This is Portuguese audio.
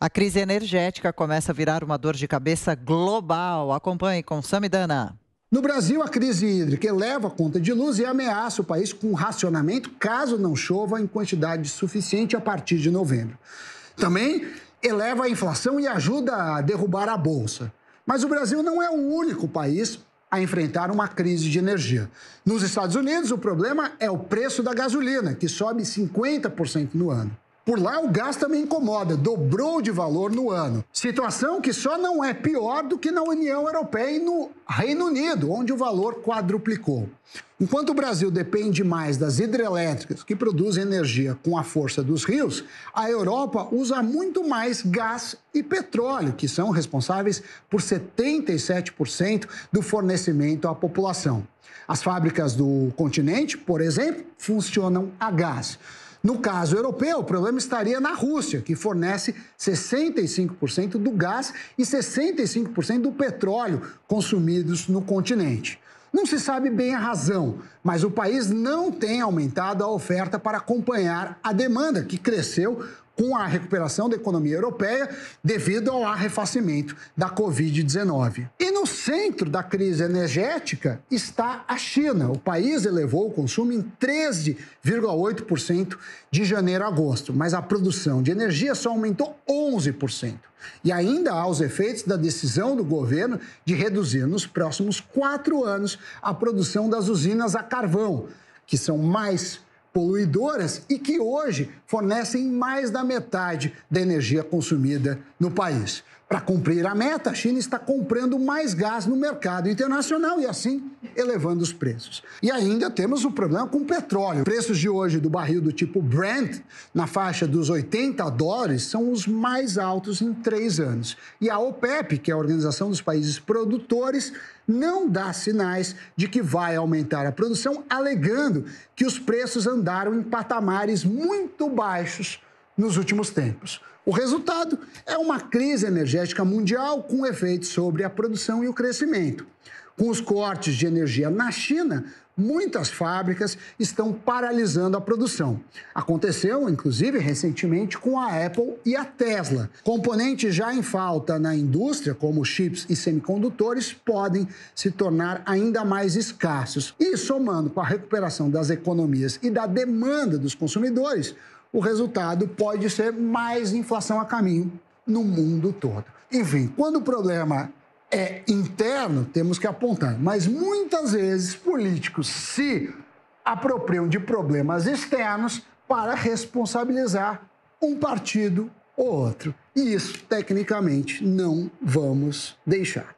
A crise energética começa a virar uma dor de cabeça global. Acompanhe com Samidana. No Brasil, a crise hídrica eleva a conta de luz e ameaça o país com racionamento caso não chova em quantidade suficiente a partir de novembro. Também eleva a inflação e ajuda a derrubar a bolsa. Mas o Brasil não é o único país a enfrentar uma crise de energia. Nos Estados Unidos, o problema é o preço da gasolina, que sobe 50% no ano. Por lá, o gás também incomoda, dobrou de valor no ano. Situação que só não é pior do que na União Europeia e no Reino Unido, onde o valor quadruplicou. Enquanto o Brasil depende mais das hidrelétricas, que produzem energia com a força dos rios, a Europa usa muito mais gás e petróleo, que são responsáveis por 77% do fornecimento à população. As fábricas do continente, por exemplo, funcionam a gás. No caso europeu, o problema estaria na Rússia, que fornece 65% do gás e 65% do petróleo consumidos no continente. Não se sabe bem a razão, mas o país não tem aumentado a oferta para acompanhar a demanda, que cresceu com a recuperação da economia europeia devido ao arrefecimento da Covid-19. E no centro da crise energética está a China. O país elevou o consumo em 13,8% de janeiro a agosto, mas a produção de energia só aumentou 11%. E ainda há os efeitos da decisão do governo de reduzir nos próximos quatro anos a produção das usinas a carvão, que são mais poluidoras e que hoje fornecem mais da metade da energia consumida no país. Para cumprir a meta, a China está comprando mais gás no mercado internacional e assim elevando os preços. E ainda temos o problema com o petróleo. Preços de hoje do barril do tipo Brent, na faixa dos 80 dólares, são os mais altos em três anos. E a OPEP, que é a Organização dos Países Produtores, não dá sinais de que vai aumentar a produção, alegando que os preços andaram em patamares muito baixos nos últimos tempos. O resultado é uma crise energética mundial com efeito sobre a produção e o crescimento. Com os cortes de energia na China, muitas fábricas estão paralisando a produção. Aconteceu, inclusive, recentemente com a Apple e a Tesla. Componentes já em falta na indústria, como chips e semicondutores, podem se tornar ainda mais escassos. E, somando com a recuperação das economias e da demanda dos consumidores, o resultado pode ser mais inflação a caminho no mundo todo. Enfim, quando o problema é interno, temos que apontar. Mas muitas vezes políticos se apropriam de problemas externos para responsabilizar um partido ou outro. E isso, tecnicamente, não vamos deixar.